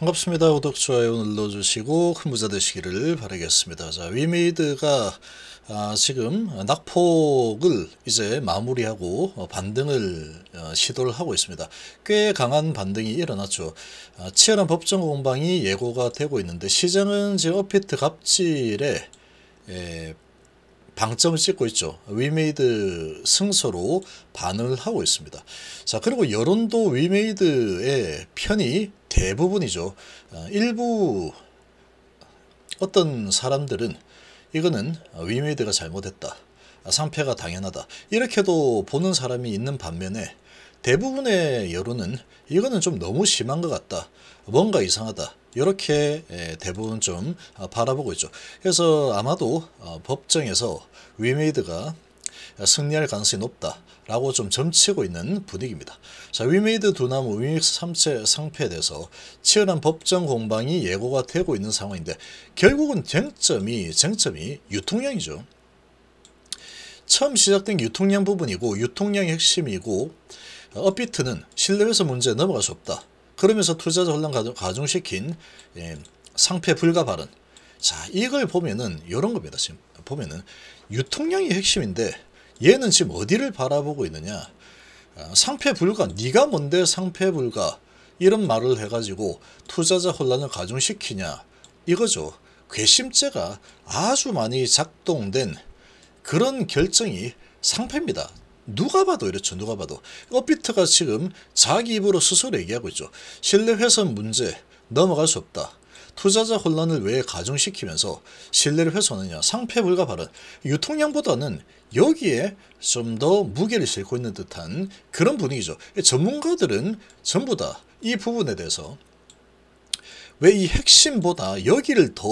반갑습니다. 구독, 좋아요 눌러주시고 큰 부자 되시기를 바라겠습니다. 자, 위메이드가 아, 지금 낙폭을 이제 마무리하고 어, 반등을 어, 시도를 하고 있습니다. 꽤 강한 반등이 일어났죠. 아, 치열한 법정 공방이 예고가 되고 있는데 시장은 지금 어피트 갑질에 에, 방점을 찍고 있죠. 위메이드 승서로 반응을 하고 있습니다. 자 그리고 여론도 위메이드의 편이 대부분이죠. 어, 일부 어떤 사람들은 이거는 위메이드가 잘못했다. 상패가 당연하다. 이렇게도 보는 사람이 있는 반면에 대부분의 여론은 이거는 좀 너무 심한 것 같다. 뭔가 이상하다. 이렇게 대부분 좀 아, 바라보고 있죠. 그래서 아마도 어, 법정에서 위메이드가 승리할 가능성이 높다라고 좀 점치고 있는 분위기입니다. 자, 위메이드 두나무 위믹스 3채 상패에 대해서 치열한 법정 공방이 예고가 되고 있는 상황인데 결국은 쟁점이 쟁점이 유통량이죠. 처음 시작된 유통량 부분이고 유통량이 핵심이고 업비트는 신뢰회수 문제 넘어갈 수 없다. 그러면서 투자자 혼란 가중시킨 예, 상패 불가 발언. 자 이걸 보면은 이런 겁니다. 지금 보면은 유통량이 핵심인데 얘는 지금 어디를 바라보고 있느냐 아, 상패 불가 네가 뭔데 상패 불가 이런 말을 해가지고 투자자 혼란을 가중시키냐 이거죠 괘씸죄가 아주 많이 작동된 그런 결정이 상패입니다 누가 봐도 이렇죠 누가 봐도 업비트가 지금 자기 입으로 스스로 얘기하고 있죠 신뢰 훼손 문제 넘어갈 수 없다 투자자 혼란을 왜 가중시키면서 신뢰를 훼손하냐 상패불가 발언 유통량보다는 여기에 좀 더 무게를 싣고 있는 듯한 그런 분위기죠. 전문가들은 전부 다 이 부분에 대해서 왜 이 핵심보다 여기를 더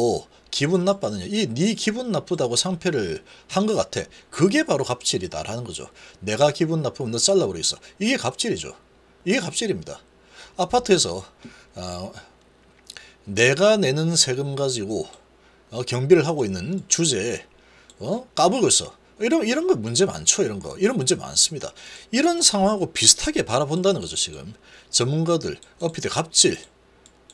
기분 나빠느냐 이 네 기분 나쁘다고 상패를 한 것 같아 그게 바로 갑질이다라는 거죠 내가 기분 나쁘면 너 잘라버리겠어 이게 갑질이죠 이게 갑질입니다 아파트에서 어, 내가 내는 세금 가지고 어, 경비를 하고 있는 주제에 어? 까불고 있어. 이런, 이런 거 문제 많죠. 이런 거. 이런 문제 많습니다. 이런 상황하고 비슷하게 바라본다는 거죠. 지금 전문가들, 어피드 갑질,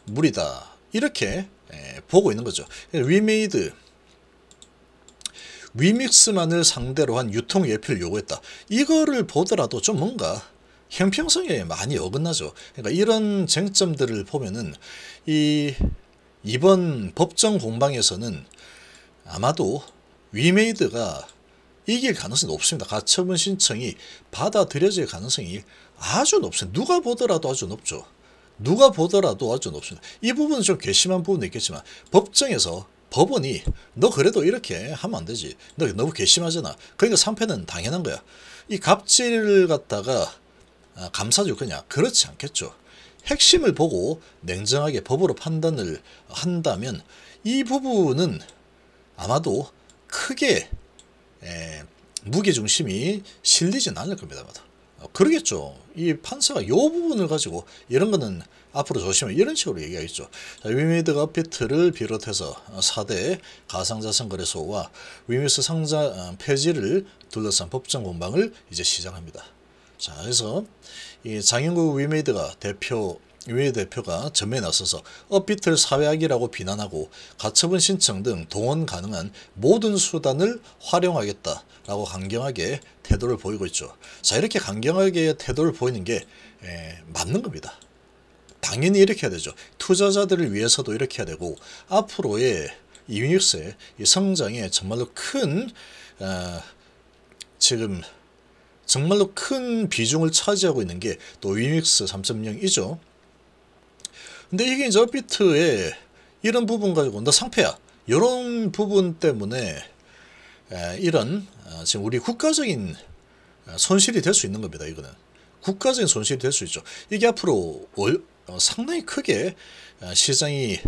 무리다. 이렇게 에, 예, 보고 있는 거죠. 위메이드, 위믹스만을 상대로 한 유통 예표를 요구했다. 이거를 보더라도 좀 뭔가 형평성에 많이 어긋나죠. 그러니까 이런 쟁점들을 보면은 이 이번 법정 공방에서는 아마도 위메이드가 이길 가능성이 높습니다. 가처분 신청이 받아들여질 가능성이 아주 높습니다. 누가 보더라도 아주 높죠. 누가 보더라도 아주 높습니다. 이 부분은 좀 괘씸한 부분도 있겠지만 법정에서 법원이 너 그래도 이렇게 하면 안 되지. 너 너무 괘씸하잖아. 그러니까 상패는 당연한 거야. 이 갑질을 갖다가 아, 감사죠 그냥 그렇지 않겠죠. 핵심을 보고 냉정하게 법으로 판단을 한다면 이 부분은 아마도 크게 에, 무게중심이 실리진 않을 겁니다. 어, 그러겠죠. 이 판사가 요 부분을 가지고 이런 거는 앞으로 조심해 이런 식으로 얘기하겠죠. 자, 위메드 가피트를 비롯해서 4대 가상자산 거래소와 위메스 상자 어, 폐지를 둘러싼 법정 공방을 이제 시작합니다. 자, 그래서 이 장영국 위메이드가 대표 위메 대표가 전면에 나서서 업비틀 사회학이라고 비난하고 가처분 신청 등 동원 가능한 모든 수단을 활용하겠다라고 강경하게 태도를 보이고 있죠. 자, 이렇게 강경하게 태도를 보이는 게 에, 맞는 겁니다. 당연히 이렇게 해야 되죠. 투자자들을 위해서도 이렇게 해야 되고 앞으로의 이유닉스의 성장에 정말로 큰 어, 지금 정말로 큰 비중을 차지하고 있는 게 또 위믹스 3.0이죠. 근데 이게 이제 업비트의 이런 부분 가지고 나 상패야 이런 부분 때문에 이런 어, 지금 우리 국가적인 어, 손실이 될 수 있는 겁니다. 이거는 국가적인 손실이 될 수 있죠. 이게 앞으로 어, 상당히 크게 시장이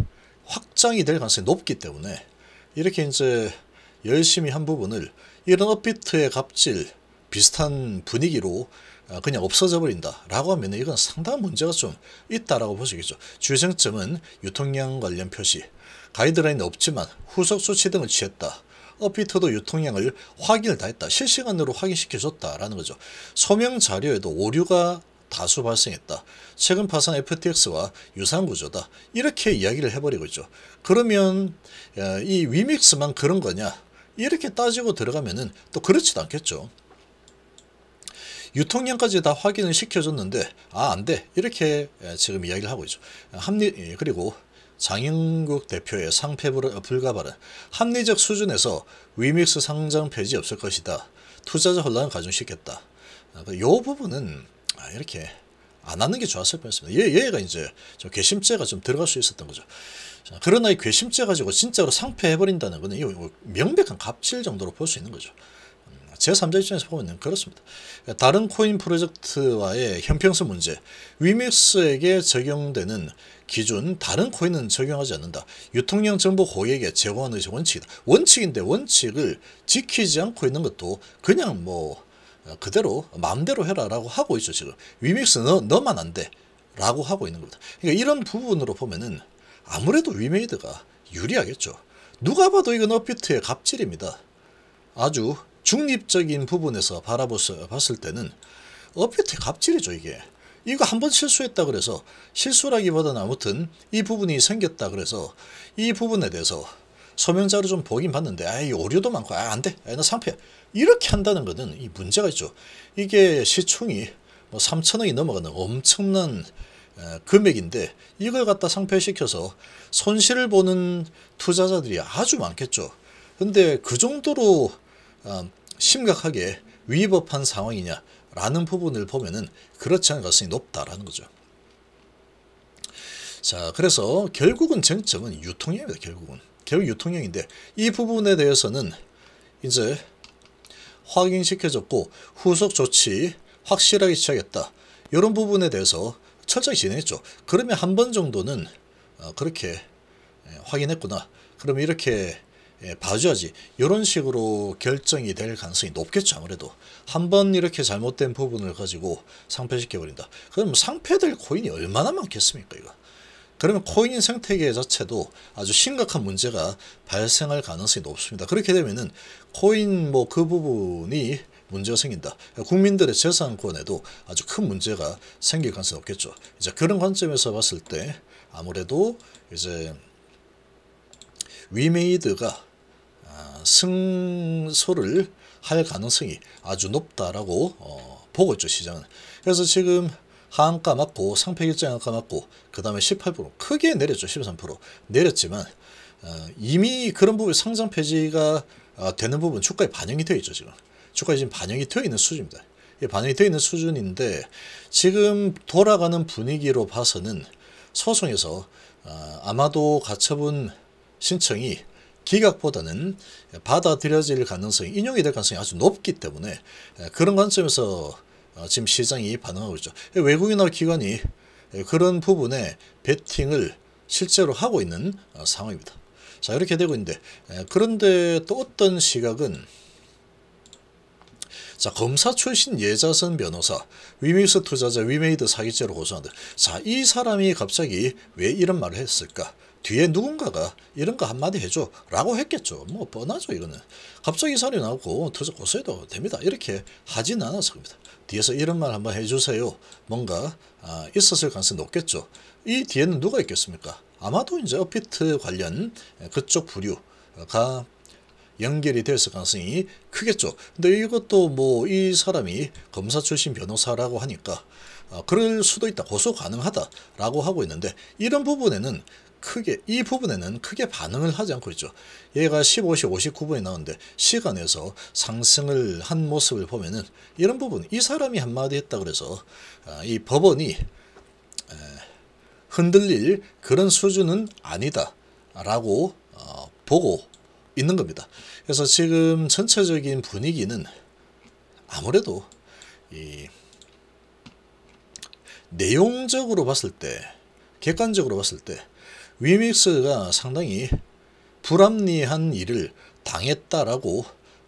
확장이 될 가능성이 높기 때문에 이렇게 이제 열심히 한 부분을 이런 업비트의 갑질 비슷한 분위기로 어, 그냥 없어져 버린다라고 하면 이건 상당한 문제가 좀 있다라고 보시겠죠. 주의정점은 유통량 관련 표시, 가이드라인 없지만 후속 조치 등을 취했다. 업비트도 유통량을 확인을 다 했다. 실시간으로 확인시켜줬다라는 거죠. 소명 자료에도 오류가 다수 발생했다. 최근 파산 FTX와 유사한 구조다. 이렇게 이야기를 해버리고 있죠. 그러면 어, 이 위믹스만 그런 거냐? 이렇게 따지고 들어가면또 그렇지도 않겠죠. 유통량까지 다 확인을 시켜줬는데 아 안 돼 이렇게 예, 지금 이야기를 하고 있죠. 합리 예, 그리고 장영국 대표의 상패 불가발은 합리적 수준에서 위믹스 상장 폐지 없을 것이다. 투자자 혼란을 가중시켰다. 이 아, 그러니까 부분은 아, 이렇게 안 하는 게 좋았을 뻔했습니다. 얘, 얘가 이제 저 괘씸죄가 좀 들어갈 수 있었던 거죠. 자, 그러나 이 괘씸죄 가지고 진짜로 상패해버린다는 거는 이거 명백한 갑질 정도로 볼 수 있는 거죠. 제3자 입장에서 보면 그렇습니다. 다른 코인 프로젝트와의 형평성 문제, 위믹스에게 적용되는 기준, 다른 코인은 적용하지 않는다. 유통형 정보 고객에 게 제공하는 것이 원칙이다. 원칙인데 원칙을 지키지 않고 있는 것도 그냥 뭐 그대로 마음대로 해라 라고 하고 있죠 지금. 위믹스 는 너만 안 돼. 라고 하고 있는 겁니다. 그러니까 이런 부분으로 보면은 아무래도 위메이드가 유리하겠죠. 누가 봐도 이건 업비트의 갑질입니다. 아주 중립적인 부분에서 바라봤을 보 때는 어패트 갑질이죠 이게. 이거 한번 실수했다 그래서 실수라기보다는 아무튼 이 부분이 생겼다 그래서 이 부분에 대해서 서명자료 좀 보긴 봤는데 아 이 오류도 많고 아 안돼 아나 상패 이렇게 한다는 거는 이 문제가 있죠 이게 시총이 뭐 3천억이 넘어가는 엄청난 에, 어, 금액인데 이걸 갖다 상패시켜서 손실을 보는 투자자들이 아주 많겠죠 근데 그 정도로 어, 심각하게 위법한 상황이냐라는 부분을 보면은 그렇지 않은 가능성이 높다라는 거죠. 자, 그래서 결국은 쟁점은 유통형입니다. 결국은 결국 유통형인데 이 부분에 대해서는 이제 확인시켜졌고 후속 조치 확실하게 취하겠다. 이런 부분에 대해서 철저히 진행했죠. 그러면 한 번 정도는 어, 그렇게 예, 확인했구나. 그러 이렇게 예, 봐줘야지 이런 식으로 결정이 될 가능성이 높겠죠 아무래도 한 번 이렇게 잘못된 부분을 가지고 상패시켜 버린다 그럼 상패될 코인이 얼마나 많겠습니까 이거 그러면 코인 생태계 자체도 아주 심각한 문제가 발생할 가능성이 높습니다 그렇게 되면은 코인 뭐 그 부분이 문제가 생긴다. 국민들의 재산권에도 아주 큰 문제가 생길 가능성이 높겠죠. 이제 그런 관점에서 봤을 때 아무래도 이제 위메이드가 아, 승소를 할 가능성이 아주 높다라고 어, 보고 있죠 시장은. 그래서 지금 하한가 맞고 상패결정 한가 맞고 그 다음에 18% 크게 내렸죠 13% 내렸지만 어, 이미 그런 부분 상장 폐지가 아, 되는 부분 주가에 반영이 되어 있죠 지금 주가에 지금 반영이 되어 있는 수준입니다. 예, 반영이 되어 있는 수준인데 지금 돌아가는 분위기로 봐서는 소송에서 아, 아마도 가처분 신청이 기각보다는 받아들여질 가능성이 인용이 될 가능성이 아주 높기 때문에 그런 관점에서 어, 지금 시장이 반응하고 있죠. 예, 외국인하 기관이 그런 부분에 베팅을 실제로 하고 있는 어, 상황입니다. 자 이렇게 되고 있는데 그런데 또 어떤 시각은 자 검사 출신 예자선 변호사 위믹스 투자자 위메이드 사기죄로 고소한다. 자이 사람이 갑자기 왜 이런 말을 했을까? 뒤에 누군가가 이런 거 한마디 해줘 라고 했겠죠. 뭐 뻔하죠 이거는. 갑자기 살이 나고 오 터져 고소해도 됩니다. 이렇게 하진 않았을 겁니다. 뒤에서 이런 말 한번 해주세요. 뭔가 아, 있었을 가능성이 높겠죠. 이 뒤에는 누가 있겠습니까? 아마도 이제 업비트 관련 예, 그쪽 부류가 연결이 됐을 가능성이 크겠죠. 근데 이것도 뭐 이 사람이 검사 출신 변호사라고 하니까 어, 그럴 수도 있다. 고소 가능하다라고 하고 있는데 이런 부분에는 크게 이 부분에는 크게 반응을 하지 않고 있죠. 얘가 15시 59분에 나오는데 시간에서 상승을 한 모습을 보면은 이런 부분 이 사람이 한마디 했다 그래서 아, 이 법원이 흔들릴 그런 수준은 아니다 라고 어, 보고 있는 겁니다. 그래서 지금 전체적인 분위기는 아무래도 이 내용적으로 봤을 때 객관적으로 봤을 때 위믹스가 상당히 불합리한 일을 당했다라고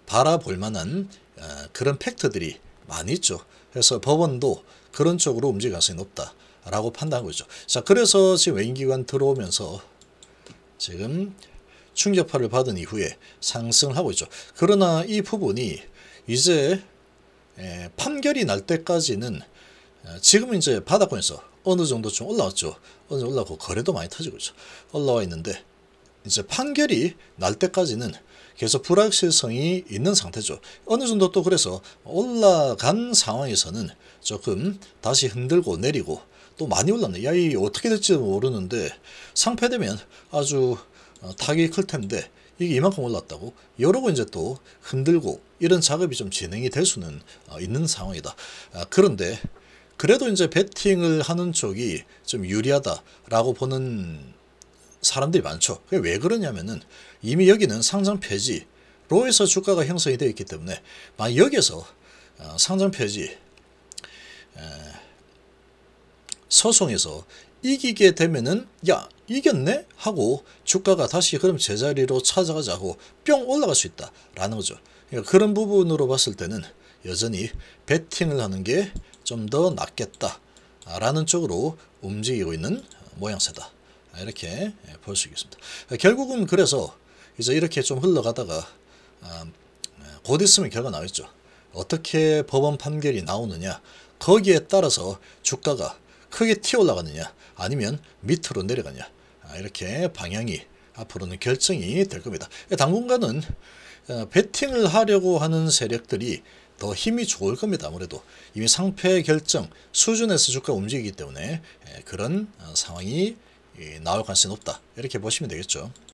바라볼 만한 어, 그런 팩트들이 많이 있죠. 그래서 법원도 그런 쪽으로 움직일 가능성이 높다라고 판단하고 있죠. 자, 그래서 지금 외인기관 들어오면서 지금 충격파를 받은 이후에 상승을 하고 있죠. 그러나 이 부분이 이제 판결이 날 때까지는 어, 지금 이제 바닥권에서 어느 정도좀 올라왔죠. 어느 정도 올라오고 거래도 많이 터지고 있죠. 올라와 있는데 이제 판결이 날 때까지는 계속 불확실성이 있는 상태죠. 어느 정도 또 그래서 올라간 상황에서는 조금 다시 흔들고 내리고 또 많이 올랐네. 야, 이 어떻게 될지 모르는데 상패되면 아주 타격이 어, 클 텐데 이게 이만큼 올랐다고 여러고 이제 또 흔들고 이런 작업이 좀 진행이 될 수는 어, 있는 상황이다. 아, 그런데 그래도 이제 베팅을 하는 쪽이 좀 유리하다라고 보는 사람들이 많죠. 그게 왜 그러냐면은 이미 여기는 상장 폐지로 해서 주가가 형성이 되어 있기 때문에 만약 여기서 어, 상장 폐지 소송에서 이기게 되면은 야 이겼네 하고 주가가 다시 그럼 제자리로 찾아가자고 뿅 올라갈 수 있다라는 거죠. 그러니까 그런 부분으로 봤을 때는 여전히 베팅을 하는 게 좀더 낫겠다라는 쪽으로 움직이고 있는 모양새다. 이렇게 예, 볼수 있겠습니다. 결국은 그래서 이제 이렇게 좀 흘러가다가 아, 예, 곧 있으면 결과 나오겠죠. 어떻게 법원 판결이 나오느냐 거기에 따라서 주가가 크게 튀어 올라가느냐 아니면 밑으로 내려가냐 아, 이렇게 방향이 앞으로는 결정이 될 겁니다. 예, 당분간은 어, 베팅을 하려고 하는 세력들이 더 힘이 좋을 겁니다. 아무래도 이미 상패 결정 수준에서 주가 움직이기 때문에 예, 그런 어, 상황이 나올 가능성이 높다. 이렇게 보시면 되겠죠.